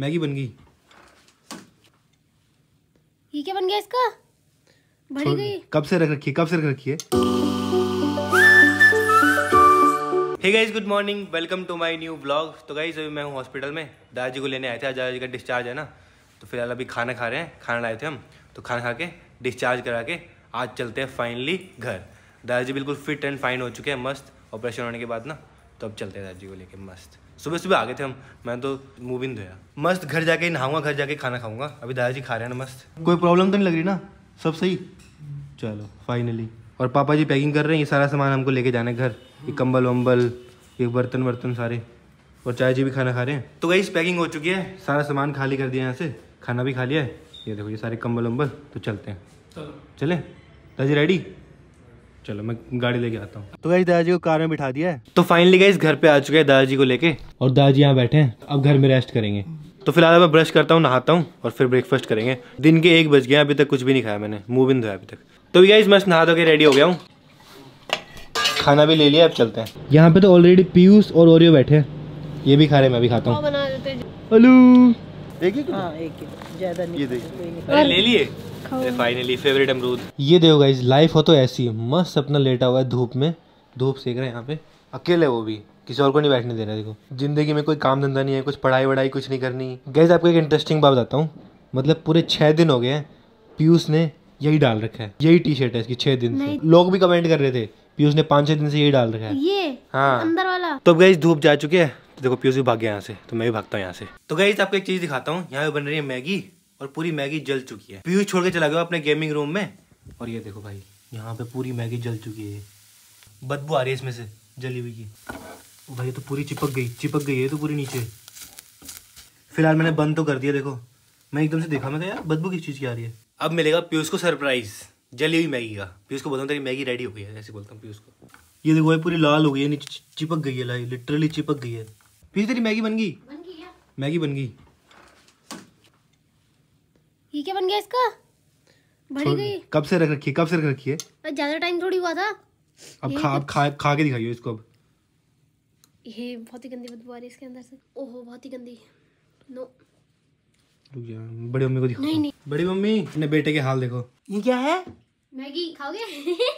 Maggi बन गई ये क्या बन गया इसका गई कब से रख रखी है कब से रख रखी है hey guys good morning welcome to my new blog तो गाइज अभी मैं हूँ हॉस्पिटल में दादाजी को लेने आए थे आज दादाजी का डिस्चार्ज है ना तो फिलहाल अभी खाना खा रहे हैं खाना लाए थे हम तो खाना खा के डिस्चार्ज करा के आज चलते हैं फाइनली घर दादाजी बिल्कुल फिट एंड फाइन हो चुके हैं मस्त ऑपरेशन होने के बाद ना तो अब चलते हैं दादाजी को लेके मस्त सुबह सुबह आ गए थे हम मैं तो मूव भी नहीं मस्त घर जाके नहाऊंगा घर जाके खाना खाऊंगा अभी दादाजी खा रहे हैं ना मस्त कोई प्रॉब्लम तो नहीं लग रही ना सब सही चलो फाइनली और पापा जी पैकिंग कर रहे हैं ये सारा सामान हमको लेके जाना है घर ये कम्बल वम्बल ये बर्तन वर्तन सारे और चाय जी भी खाना खा रहे हैं तो गई पैकिंग हो चुकी है सारा सामान खाली कर दिया यहाँ से खाना भी खा लिया है ये देखो ये सारे कम्बल वम्बल तो चलते हैं चले दादाजी रेडी चलो मैं गाड़ी लेके आता हूँ तो गाइस दादाजी को कार में बिठा दिया है तो फाइनली गाइस घर पे आ चुके हैं दादाजी को लेके और दादाजी यहाँ बैठे हैं अब घर में रेस्ट करेंगे तो फिलहाल मैं ब्रश करता हूँ नहाता हूँ और फिर ब्रेकफास्ट करेंगे दिन के एक बज गए अभी तक कुछ भी नहीं खाया मैंने मुँह भी धोया अभी तक तो गाइज मस्त नहा धो के रेडी हो गया हूँ खाना भी ले लिया अब चलते हैं यहाँ पे तो ऑलरेडी पीयूष और ओरियो बैठे हैं ये भी खा रहे मैं भी खाता हूँ हेलो एक ज्यादा ले लिए फाइनली फेवरेट अमरूद ये देखो गाइज लाइफ हो तो ऐसी मस्त अपना लेटा हुआ है धूप में धूप सेक रहा है यहाँ पे अकेले वो भी किसी और को नहीं बैठने दे रहा देखो जिंदगी में कोई काम धंधा नहीं है कुछ पढ़ाई वढ़ाई कुछ नहीं करनी गैस आपको एक इंटरेस्टिंग बात बताता हूँ मतलब पूरे छह दिन हो गए हैं पीयूष ने यही डाल रखा है यही टी शर्ट है इसकी छह दिन से लोग भी कमेंट कर रहे थे पीयूष ने पाँच छह दिन से यही डाल रखा है ये हाँ अंदर वाला तो गई धूप जा चुके हैं देखो पीयूष भी भाग गया यहाँ से तो मैं भी भागता हूँ यहाँ से तो गई आपको एक चीज़ दिखाता हूँ यहाँ पे बन रही है मैगी और पूरी मैगी जल चुकी है पीयूष छोड़ के चला गया अपने गेमिंग रूम में और ये देखो भाई यहाँ पे पूरी मैगी जल चुकी है बदबू आ रही है इसमें से जली हुई की भाई तो पूरी चिपक गई चिपक गई है तो पूरी नीचे फिलहाल मैंने बंद तो कर दिया देखो मैं एकदम से देखा मैं यार बदबू किस चीज़ की आ रही है अब मिलेगा पीयूष को सरप्राइज जली हुई मैगी का पीयूष को बताऊँ तेरी मैगी रेडी हो गई है ऐसे बोलता हूँ पीयूष को ये देखो ये पूरी लाल हो गई है नीचे चिपक गई है लाई लिटरली चिपक गई है फिर तेरी मैगी बन गई मैगी बन गई ये क्या बन गया इसका बड़ी गई कब से रख रखी है कब से रख रखी है ज्यादा टाइम थोड़ी हुआ था अब खा अब खा खा के दिखाइयो इसको अब ये बहुत ही गंदी बदबू आ रही है इसके अंदर से ओहो बहुत ही गंदी नो रुक जा बड़ी मम्मी को दिखाओ नहीं नहीं बड़ी मम्मी अपने बेटे के हाल देखो ये क्या है मैगी खाओगे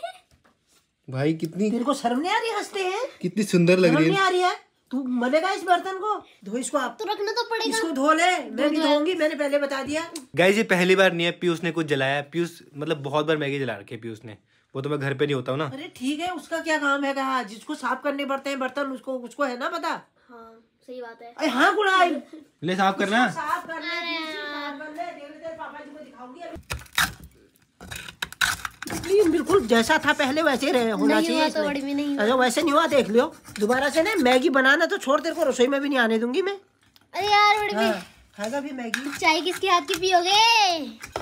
भाई कितनी तेरे को शर्म नहीं आ रही हंसते हैं कितनी सुंदर लग रही है आ रही है तू मरेगा इस बर्तन को धो इसको आप तो रखना तो पड़ेगा इसको धो ले मैं भी धोऊंगी मैंने पहले बता दिया गाइस ये पहली बार नहीं है पीयूष ने कुछ जलाया पीयूष मतलब बहुत बार मैगी जला रखी है पीयूष ने वो तो मैं घर पे नहीं होता हूँ ना अरे ठीक है उसका क्या काम है कहा जिसको साफ करने पड़ते हैं बर्तन उसको उसको है ना पता हाँ, सही बात है अरे हाँ ले साफ करना साफ करना इसलिए बिल्कुल जैसा था पहले वैसे ही रहे होना चाहिए तो नहीं अरे वैसे नहीं हुआ देख लियो दोबारा से ना मैगी बनाना तो छोड़ तेरे को रसोई में भी नहीं आने दूंगी मैं अरे यार बड़ी हाँ, खाएगा भी मैगी चाय किसके हाथ की पियोगे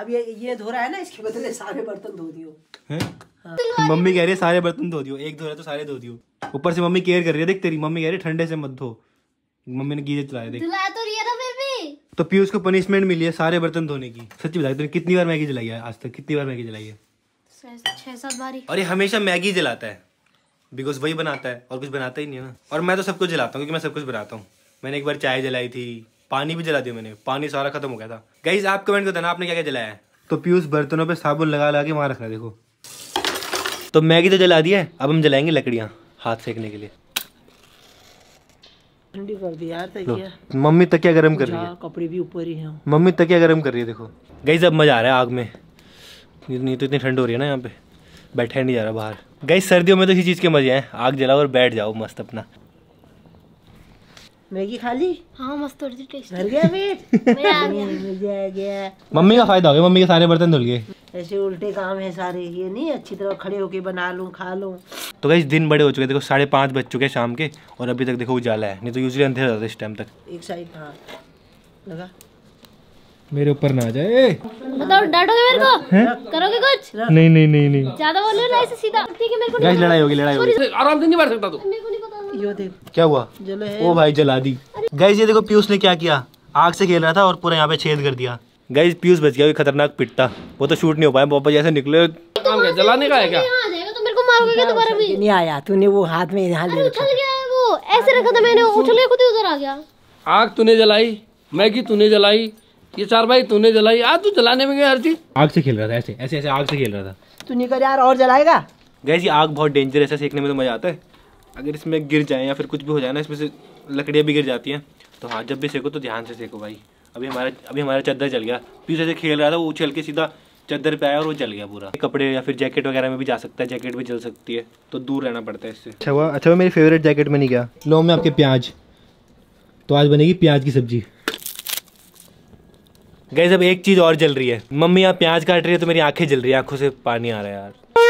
अब ये ये धो रहा है ना इसके बदले सारे बर्तन धो दियो हाँ। मम्मी कह रही है सारे बर्तन धो दियो एक धो रहा तो सारे धो दियो ऊपर से मम्मी केयर कर रही है देख तेरी मम्मी कह रही है ठंडे से मत धो मम्मी ने गीजे चलाया देख तो पीयूष को पनिशमेंट मिली है सारे बर्तन धोने की सच्ची बताया तुमने कितनी बार मैगी जलाई है आज तक कितनी बार मैगी जलाई है और ये हमेशा मैगी जलाता है बिकॉज वही बनाता है और कुछ बनाता ही नहीं है ना और मैं तो सब कुछ जलाता हूँ क्योंकि मैं सब कुछ बनाता हूँ मैंने एक बार चाय जलाई थी पानी भी जला दिया मैंने पानी सारा खत्म हो गया था गई आप कमेंट कर देना आपने क्या क्या जलाया है तो पीयूष बर्तनों पर साबुन लगा लगा के वहाँ रखना देखो तो मैगी तो जला दी है अब हम जलाएंगे लकड़ियाँ हाथ सेकने के लिए ठंडी कर दी यार तकिया मम्मी तकिया गर्म कर रही है कपड़े भी ऊपर ही हैं मम्मी तकिया गर्म कर रही है देखो गई सब मज़ा आ रहा है आग में नहीं तो इतनी ठंड हो रही है ना यहाँ पे बैठा नहीं जा रहा बाहर गई सर्दियों में तो इसी चीज़ के मज़े हैं आग जलाओ और बैठ जाओ मस्त अपना मैगी खा ली हाँ मस्त थोड़ी सी टेस्ट भर गया पेट गया गया मम्मी का फायदा हो गया मम्मी के सारे बर्तन धुल गए ऐसे उल्टे काम है सारे ये नहीं अच्छी तरह खड़े होके बना लूँ खा लूँ तो गई दिन बड़े हो चुके देखो साढ़े पाँच बज चुके हैं शाम के और अभी तक देखो उजाला है नहीं तो यूजली अंधेरा होता है इस टाइम तक एक साइड हाँ लगा मेरे ऊपर ना आ जाए बताओ डांटोगे मेरे को करोगे कुछ नहीं नहीं नहीं नहीं ज्यादा बोलो ना ऐसे सीधा ठीक है मेरे को लड़ाई होगी लड़ाई होगी आराम से नहीं मार सकता तू क्या हुआ ओ भाई जला दी गई ये देखो पीयूष ने क्या किया आग से खेल रहा था और पूरा यहाँ पे छेद कर दिया गई पीयूष बच गया खतरनाक पिट्टा वो तो शूट नहीं हो पाया पापा जैसे निकले तो जलाने का है क्या तो नहीं आया तूने वो हाथ में यहाँ ले ऐसे रखा था मैंने उछल के खुद ही उधर आ गया आग तूने जलाई मैगी तूने जलाई ये चार भाई तूने जलाई आज तू जलाने में गया हर चीज आग से खेल रहा था ऐसे ऐसे ऐसे आग से खेल रहा था तू निकल यार और जलाएगा गैस ये आग बहुत डेंजरस है सीखने में तो मजा आता है अगर इसमें गिर जाए या फिर कुछ भी हो जाए ना इसमें से लकड़ियाँ भी गिर जाती हैं तो हाँ जब भी सेको तो ध्यान से सेको भाई अभी हमारा अभी हमारा चद्दर जल गया पीछे से खेल रहा था वो उछल के सीधा चद्दर पे आया और वो जल गया पूरा कपड़े या फिर जैकेट वगैरह में भी जा सकता है जैकेट भी जल सकती है तो दूर रहना पड़ता है इससे अच्छा हुआ अच्छा मेरी फेवरेट जैकेट में नहीं गया लो मैं आपके प्याज तो आज बनेगी प्याज की सब्जी गई अब एक चीज़ और जल रही है मम्मी यहाँ प्याज काट रही है तो मेरी आंखें जल रही है आंखों से पानी आ रहा है यार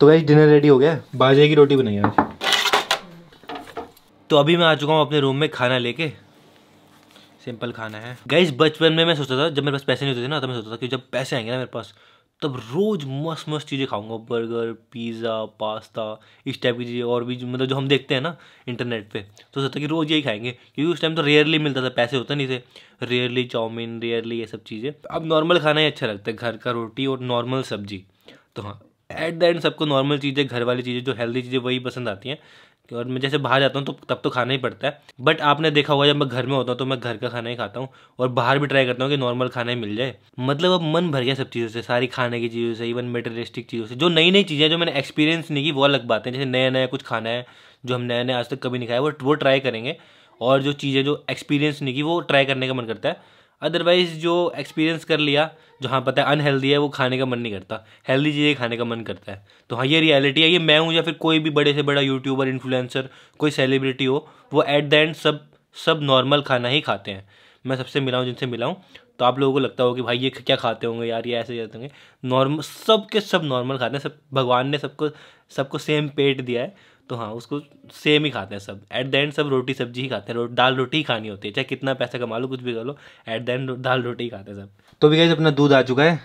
तो वैसे डिनर रेडी हो गया बाजरे की रोटी बनाई आज तो अभी मैं आ चुका हूँ अपने रूम में खाना लेके सिंपल खाना है गैस बचपन में मैं सोचता था जब मेरे पास पैसे नहीं होते थे ना तो मैं सोचता था कि जब पैसे आएंगे ना मेरे पास तब रोज़ मस्त मस्त चीज़ें खाऊंगा बर्गर पिज़्ज़ा पास्ता इस टाइप की चीज़ें और भी मतलब जो हम देखते हैं ना इंटरनेट पे तो सोचता कि रोज़ यही खाएंगे क्योंकि उस टाइम तो रेयरली मिलता था पैसे होते नहीं थे रेयरली चाउमीन रेयरली ये सब चीज़ें अब नॉर्मल खाना ही अच्छा लगता है घर का रोटी और नॉर्मल सब्जी तो हाँ एट द एंड सबको नॉर्मल चीज़ें घर वाली चीज़ें जो हेल्दी चीज़ें वही पसंद आती हैं और मैं जैसे बाहर जाता हूँ तो तब तो खाना ही पड़ता है बट आपने देखा होगा जब मैं घर में होता हूँ तो मैं घर का खाना ही खाता हूँ और बाहर भी ट्राई करता हूँ कि नॉर्मल खाना ही मिल जाए मतलब अब मन भर गया सब चीज़ों से सारी खाने की चीज़ों से इवन मेटरिस्टिक चीज़ों से जो नई नई चीज़ें जो मैंने एक्सपीरियंस नहीं की वो अलग बातें जैसे नया नया कुछ खाना है जो हम नया नया आज तक कभी नहीं खाया वो वो ट्राई करेंगे और जो चीज़ें जो एक्सपीरियंस नहीं की वो ट्राई करने का मन करता है अदरवाइज़ जो एक्सपीरियंस कर लिया जो हाँ पता है अनहेल्दी है वो खाने का मन नहीं करता हेल्दी चीज़ें खाने का मन करता है तो हाँ ये रियलिटी है ये मैं हूँ या फिर कोई भी बड़े से बड़ा यूट्यूबर इन्फ्लुएंसर कोई सेलिब्रिटी हो वो एट द एंड सब सब नॉर्मल खाना ही खाते हैं मैं सबसे मिला हूँ जिनसे मिला हूँ तो आप लोगों को लगता होगा कि भाई ये क्या खाते होंगे यार ये ऐसे जाते होंगे नॉर्मल सब के सब नॉर्मल खाते हैं सब भगवान ने सबको सबको सेम पेट दिया है तो हाँ उसको सेम ही खाते हैं सब एट द एंड सब रोटी सब्जी ही खाते हैं दाल रोटी ही खानी होती है चाहे कितना पैसा कमा लो कुछ भी कर लो एट द एंड दाल रोटी ही खाते हैं सब तो भी गैस अपना दूध आ चुका है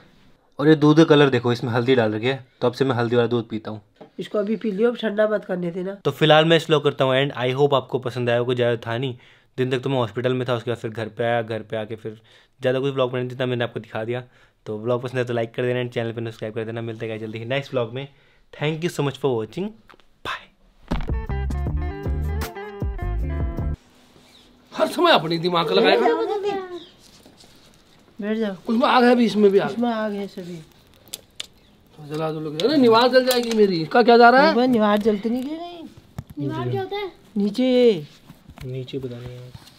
और ये दूध का कलर देखो इसमें हल्दी डाल रखी है तो अब से मैं हल्दी वाला दूध पीता हूँ इसको अभी पी लियो अब ठंडा मत करने देना तो फिलहाल मैं स्लो करता हूँ एंड आई होप आपको पसंद आया कुछ ज़्यादा था नहीं दिन तक तो मैं हॉस्पिटल में था उसके बाद फिर घर पे आया घर पे आके फिर ज़्यादा कुछ ब्लॉग बनाने जितना मैंने आपको दिखा दिया तो ब्लॉग पसंद है तो लाइक कर देना एंड चैनल पर सब्सक्राइब कर देना मिलते हैं जल्दी ही नेक्स्ट ब्लॉग में thank you so much for watching हर समय अपनी दिमाग लगाएगा बैठ जाओ उसमें आग है भी इसमें भी आग इसमें आग है सभी तो जला दो लोग अरे निवार जल जाएगी मेरी इसका क्या जा रहा है निवार जलते नहीं क्या नहीं निवार क्या होता है नीचे नीचे पता नहीं